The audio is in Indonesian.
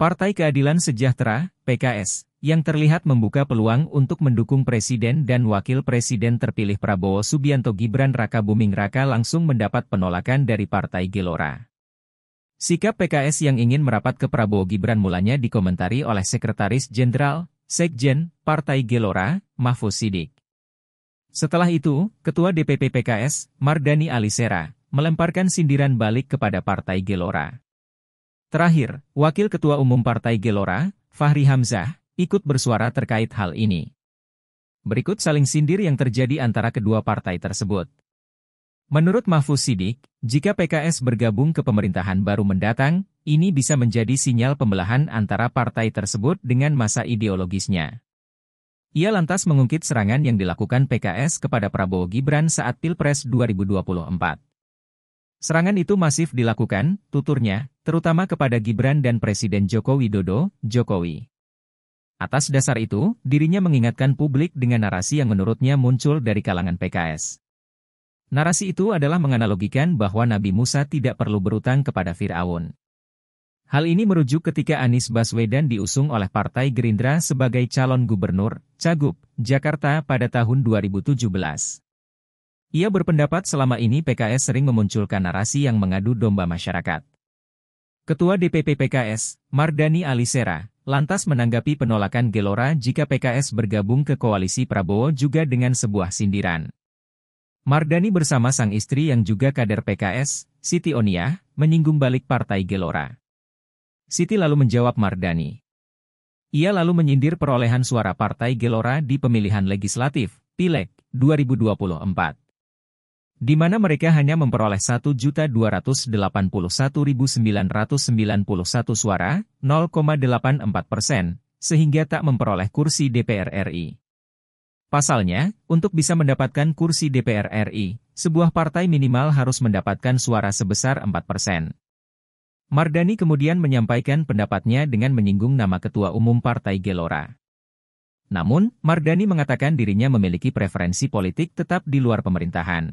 Partai Keadilan Sejahtera, PKS, yang terlihat membuka peluang untuk mendukung Presiden dan Wakil Presiden terpilih Prabowo Subianto Gibran Raka Buming Raka langsung mendapat penolakan dari Partai Gelora. Sikap PKS yang ingin merapat ke Prabowo Gibran mulanya dikomentari oleh Sekretaris Jenderal, Sekjen, Partai Gelora, Mahfud Sidik. Setelah itu, Ketua DPP PKS, Mardani Alisera, melemparkan sindiran balik kepada Partai Gelora. Terakhir, Wakil Ketua Umum Partai Gelora, Fahri Hamzah, ikut bersuara terkait hal ini. Berikut saling sindir yang terjadi antara kedua partai tersebut. Menurut Mahfuz Sidik, jika PKS bergabung ke pemerintahan baru mendatang, ini bisa menjadi sinyal pembelahan antara partai tersebut dengan masa ideologisnya. Ia lantas mengungkit serangan yang dilakukan PKS kepada Prabowo Gibran saat Pilpres 2024. Serangan itu masif dilakukan, tuturnya, terutama kepada Gibran dan Presiden Joko Widodo, Jokowi. Atas dasar itu, dirinya mengingatkan publik dengan narasi yang menurutnya muncul dari kalangan PKS. Narasi itu adalah menganalogikan bahwa Nabi Musa tidak perlu berutang kepada Fir'aun. Hal ini merujuk ketika Anies Baswedan diusung oleh Partai Gerindra sebagai calon gubernur, Cagup, Jakarta pada tahun 2017. Ia berpendapat selama ini PKS sering memunculkan narasi yang mengadu domba masyarakat. Ketua DPP PKS, Mardani Alisera, lantas menanggapi penolakan Gelora jika PKS bergabung ke koalisi Prabowo juga dengan sebuah sindiran. Mardani bersama sang istri yang juga kader PKS, Siti Onia, menyinggung balik Partai Gelora. Siti lalu menjawab Mardani. Ia lalu menyindir perolehan suara Partai Gelora di pemilihan legislatif, Pileg, 2024 di mana mereka hanya memperoleh 1.281.991 suara, 0,84 persen, sehingga tak memperoleh kursi DPR RI. Pasalnya, untuk bisa mendapatkan kursi DPR RI, sebuah partai minimal harus mendapatkan suara sebesar 4 persen. Mardani kemudian menyampaikan pendapatnya dengan menyinggung nama Ketua Umum Partai Gelora. Namun, Mardani mengatakan dirinya memiliki preferensi politik tetap di luar pemerintahan.